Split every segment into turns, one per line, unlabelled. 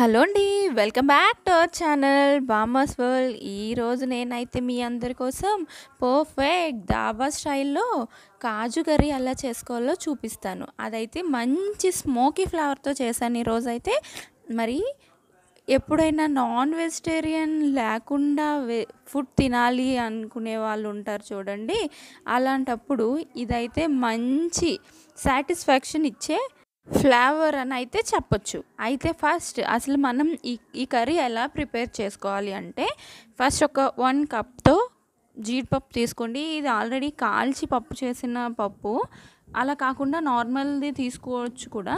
hello అండి welcome back to our channel Bamma's world ఈరోజు నేనైతే మీ అందరి కోసం పర్ఫెక్ట్ దాబా స్టైల్లో కాజు కర్రీ ఎలా చేసుకోవాలో చూపిస్తాను అదైతే మంచి స్మోకీ ఫ్లేవర్తో చేశాను ఈరోజు అయితే మరి ఎప్పుడైనా నాన్ వెజిటేరియన్ లేకుండా ఫుడ్ తినాలి అనుకునే వాళ్ళు ఉంటారు చూడండి అలాంటప్పుడు ఇదైతే మంచి సాటిస్ఫాక్షన్ ఇచ్చే ఫ్లేవర్ అని అయితే చెప్పచ్చు అయితే ఫస్ట్ అసలు మనం ఈ ఈ కర్రీ ఎలా ప్రిపేర్ చేసుకోవాలి అంటే ఫస్ట్ ఒక వన్ కప్తో జీడిపప్పు తీసుకోండి ఇది ఆల్రెడీ కాల్చి పప్పు చేసిన పప్పు అలా కాకుండా నార్మల్ది తీసుకోవచ్చు కూడా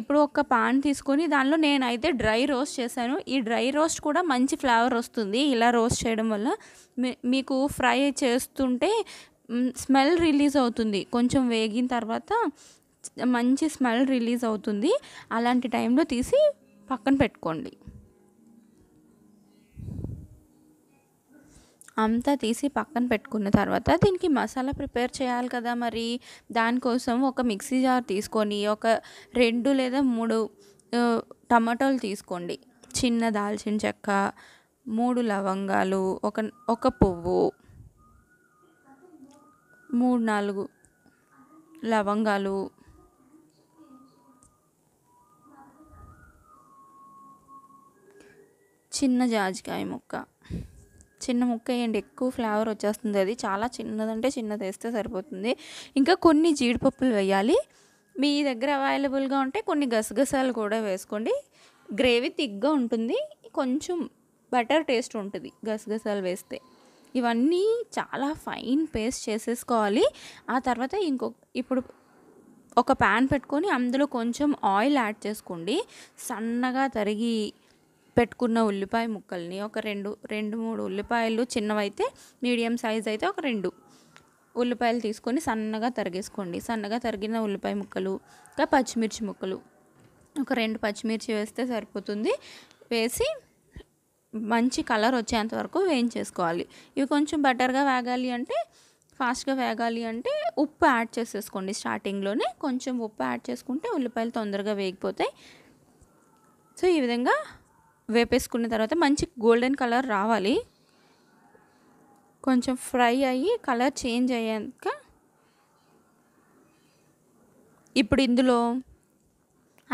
ఇప్పుడు ఒక పాన్ తీసుకొని దానిలో నేనైతే డ్రై రోస్ట్ చేశాను ఈ డ్రై రోస్ట్ కూడా మంచి ఫ్లేవర్ వస్తుంది ఇలా రోస్ట్ చేయడం వల్ల మీకు ఫ్రై చేస్తుంటే స్మెల్ రిలీజ్ అవుతుంది కొంచెం వేగిన తర్వాత మంచి స్మెల్ రిలీజ్ అవుతుంది అలాంటి టైంలో తీసి పక్కన పెట్టుకోండి అంతా తీసి పక్కన పెట్టుకున్న తర్వాత దీనికి మసాలా ప్రిపేర్ చేయాలి కదా మరి దానికోసం ఒక మిక్సీ జార్ తీసుకొని ఒక రెండు లేదా మూడు టమాటోలు తీసుకోండి చిన్న దాల్చిన చెక్క మూడు లవంగాలు ఒక ఒక పువ్వు మూడు నాలుగు లవంగాలు చిన్న జాజికాయ ముక్క చిన్న ముక్క వేయండి ఎక్కువ ఫ్లేవర్ వచ్చేస్తుంది అది చాలా చిన్నదంటే చిన్నది వేస్తే సరిపోతుంది ఇంకా కొన్ని జీడిపప్పులు వేయాలి మీ దగ్గర అవైలబుల్గా ఉంటే కొన్ని గసగసాలు కూడా వేసుకోండి గ్రేవీ తిగ్గా ఉంటుంది కొంచెం బెటర్ టేస్ట్ ఉంటుంది గసగసాలు వేస్తే ఇవన్నీ చాలా ఫైన్ పేస్ట్ చేసేసుకోవాలి ఆ తర్వాత ఇంకొక ఇప్పుడు ఒక ప్యాన్ పెట్టుకొని అందులో కొంచెం ఆయిల్ యాడ్ చేసుకోండి సన్నగా తరిగి పెట్టుకున్న ఉల్లిపాయ ముక్కల్ని ఒక రెండు రెండు మూడు ఉల్లిపాయలు చిన్నవైతే మీడియం సైజ్ అయితే ఒక రెండు ఉల్లిపాయలు తీసుకొని సన్నగా తరిగేసుకోండి సన్నగా తరిగిన ఉల్లిపాయ ముక్కలు ఇంకా పచ్చిమిర్చి ముక్కలు ఒక రెండు పచ్చిమిర్చి వేస్తే సరిపోతుంది వేసి మంచి కలర్ వచ్చేంత వరకు వేయించేసుకోవాలి ఇవి కొంచెం బెటర్గా వేగాలి అంటే ఫాస్ట్గా వేగాలి అంటే ఉప్పు యాడ్ చేసేసుకోండి స్టార్టింగ్లోనే కొంచెం ఉప్పు యాడ్ చేసుకుంటే ఉల్లిపాయలు తొందరగా వేగిపోతాయి సో ఈ విధంగా వేపేసుకున్న తర్వాత మంచి గోల్డెన్ కలర్ రావాలి కొంచెం ఫ్రై అయ్యి కలర్ చేంజ్ అయ్యాక ఇప్పుడు ఇందులో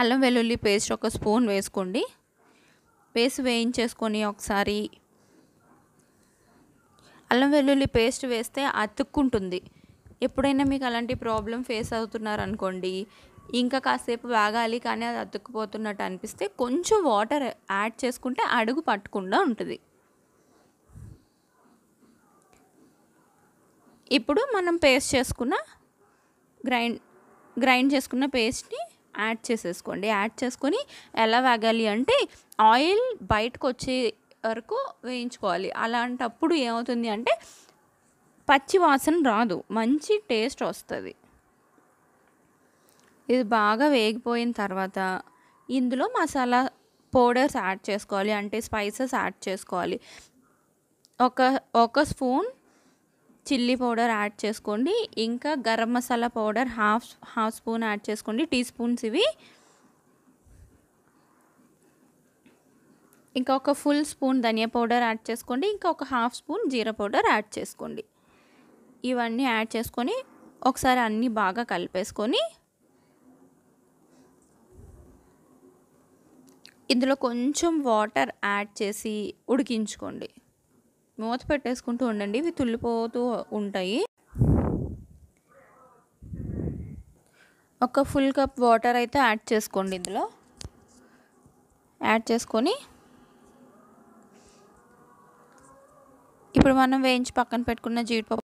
అల్లం వెల్లుల్లి పేస్ట్ ఒక స్పూన్ వేసుకోండి పేస్ట్ వేయించేసుకొని ఒకసారి అల్లం వెల్లుల్లి పేస్ట్ వేస్తే అతుక్కుంటుంది ఎప్పుడైనా మీకు అలాంటి ప్రాబ్లం ఫేస్ అవుతున్నారనుకోండి ఇంకా కాసేపు వేగాలి కానీ అది అతుక్కుపోతున్నట్టు అనిపిస్తే కొంచెం వాటర్ యాడ్ చేసుకుంటే అడుగు పట్టకుండా ఉంటుంది ఇప్పుడు మనం పేస్ట్ చేసుకున్న గ్రైండ్ గ్రైండ్ చేసుకున్న పేస్ట్ని యాడ్ చేసేసుకోండి యాడ్ చేసుకొని ఎలా వేగాలి అంటే ఆయిల్ బయటకు వచ్చే వరకు వేయించుకోవాలి అలాంటప్పుడు ఏమవుతుంది అంటే పచ్చి వాసన రాదు మంచి టేస్ట్ వస్తుంది ఇది బాగా వేగిపోయిన తర్వాత ఇందులో మసాలా పౌడర్స్ యాడ్ చేసుకోవాలి అంటే స్పైసెస్ యాడ్ చేసుకోవాలి ఒక ఒక స్పూన్ చిల్లీ పౌడర్ యాడ్ చేసుకోండి ఇంకా garam masala powder half half spoon add చేసుకోండి టీ స్పూన్స్ ఇవి ఇంకా ఒక ఫుల్ స్పూన్ ధనియా పౌడర్ యాడ్ చేసుకోండి ఇంకా ఒక హాఫ్ స్పూన్ జీరా పౌడర్ యాడ్ చేసుకోండి ఇవన్నీ యాడ్ చేసుకొని ఒకసారి అన్నీ బాగా కలిపేసుకొని ఇందులో కొంచెం వాటర్ యాడ్ చేసి ఉడికించుకోండి మూత పెట్టేసుకుంటూ ఉండండి ఇవి తుల్లిపోతూ ఉంటాయి ఒక ఫుల్ కప్ వాటర్ అయితే యాడ్ చేసుకోండి ఇందులో యాడ్ చేసుకొని ఇప్పుడు మనం వేయించి పక్కన పెట్టుకున్న జీడిపప్పు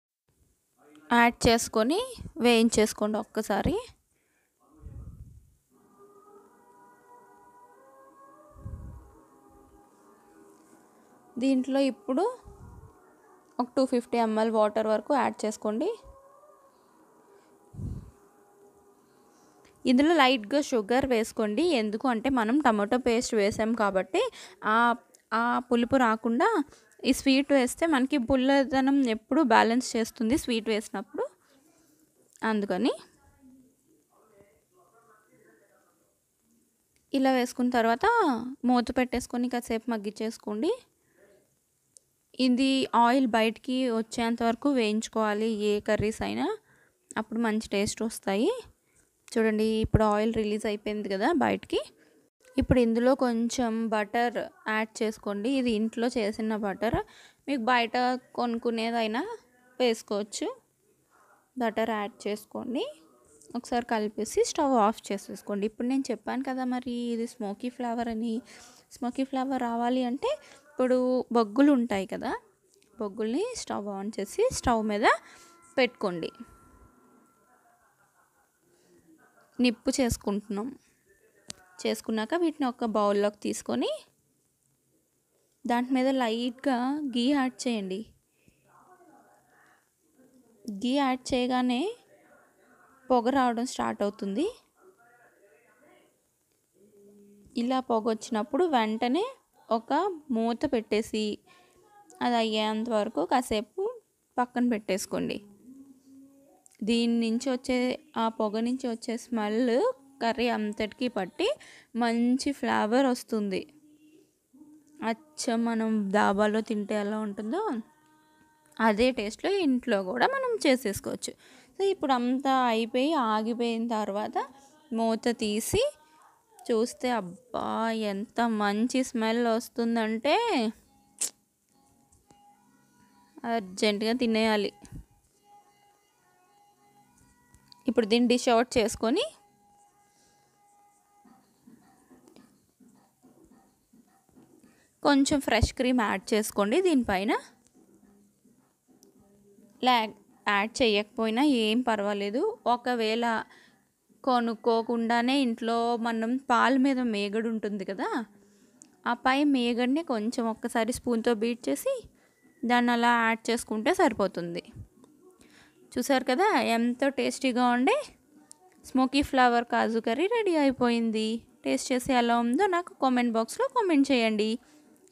యాడ్ చేసుకొని వేయించేసుకోండి ఒక్కసారి దీంట్లో ఇప్పుడు ఒక టూ ఫిఫ్టీ ఎంఎల్ వాటర్ వరకు యాడ్ చేసుకోండి ఇందులో లైట్గా షుగర్ వేసుకోండి ఎందుకు అంటే మనం టమాటో పేస్ట్ వేసాం కాబట్టి ఆ పులుపు రాకుండా ఈ స్వీట్ వేస్తే మనకి పుల్లదనం ఎప్పుడు బ్యాలెన్స్ చేస్తుంది స్వీట్ వేసినప్పుడు అందుకని ఇలా వేసుకున్న తర్వాత మూత పెట్టేసుకొని కాసేపు మగ్గిచ్చేసుకోండి ఇది ఆయిల్ బయటికి వచ్చేంత వరకు వేయించుకోవాలి ఏ కర్రీస్ అయినా అప్పుడు మంచి టేస్ట్ వస్తాయి చూడండి ఇప్పుడు ఆయిల్ రిలీజ్ అయిపోయింది కదా బయటికి ఇప్పుడు ఇందులో కొంచెం బటర్ యాడ్ చేసుకోండి ఇది ఇంట్లో చేసిన బటర్ మీకు బయట కొనుక్కునేదైనా వేసుకోవచ్చు బటర్ యాడ్ చేసుకోండి ఒకసారి కలిపేసి స్టవ్ ఆఫ్ చేసేసుకోండి ఇప్పుడు నేను చెప్పాను కదా మరి ఇది స్మోకీ ఫ్లేవర్ అని స్మోకీ ఫ్లేవర్ రావాలి అంటే ఇప్పుడు బొగ్గులు ఉంటాయి కదా బొగ్గుల్ని స్టవ్ ఆన్ చేసి స్టవ్ మీద పెట్టుకోండి నిప్పు చేసుకుంటున్నాం చేసుకున్నాక వీటిని ఒక బౌల్లోకి తీసుకొని దాని మీద లైట్గా గీ యాడ్ చేయండి గీ యాడ్ చేయగానే పొగ రావడం స్టార్ట్ అవుతుంది ఇలా పొగ వచ్చినప్పుడు వెంటనే ఒక మూత పెట్టేసి అది అయ్యేంత వరకు కాసేపు పక్కన పెట్టేసుకోండి దీని నుంచి వచ్చే ఆ పొగ నుంచి వచ్చే స్మెల్ కర్రీ అంతటికి పట్టి మంచి ఫ్లేవర్ వస్తుంది అచ్చం మనం దాబాలో తింటే ఎలా ఉంటుందో అదే టేస్ట్లో ఇంట్లో కూడా మనం చేసేసుకోవచ్చు సో ఇప్పుడు అంతా అయిపోయి ఆగిపోయిన తర్వాత మూత తీసి చూస్తే అబ్బా ఎంత మంచి స్మెల్ వస్తుందంటే అర్జెంటుగా తినేయాలి ఇప్పుడు దీన్ని డిష్ అవుట్ చేసుకొని కొంచెం ఫ్రెష్ క్రీమ్ యాడ్ చేసుకోండి దీనిపైన లే యాడ్ చేయకపోయినా ఏం పర్వాలేదు ఒకవేళ కొనుక్కోకుండానే ఇంట్లో మనం పాల మీద మేగడు ఉంటుంది కదా ఆ పై మేగడిని కొంచెం ఒక్కసారి స్పూన్తో బీట్ చేసి దాన్ని అలా యాడ్ చేసుకుంటే సరిపోతుంది చూసారు కదా ఎంతో టేస్టీగా ఉండే smoky flavour kaju curry ready అయిపోయింది టేస్ట్ చేసి ఎలా ఉందో నాకు కామెంట్ బాక్స్లో కామెంట్ చేయండి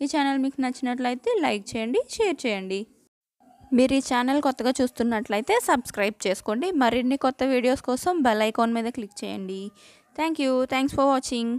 ఈ ఛానల్ మీకు నచ్చినట్లయితే లైక్ చేయండి షేర్ చేయండి మీరు ఈ ఛానల్ కొత్తగా చూస్తున్నట్లయితే సబ్స్క్రైబ్ చేసుకోండి మరిన్ని కొత్త వీడియోస్ కోసం బెల్ ఐకాన్ మీద క్లిక్ చేయండి thank you thanks for watching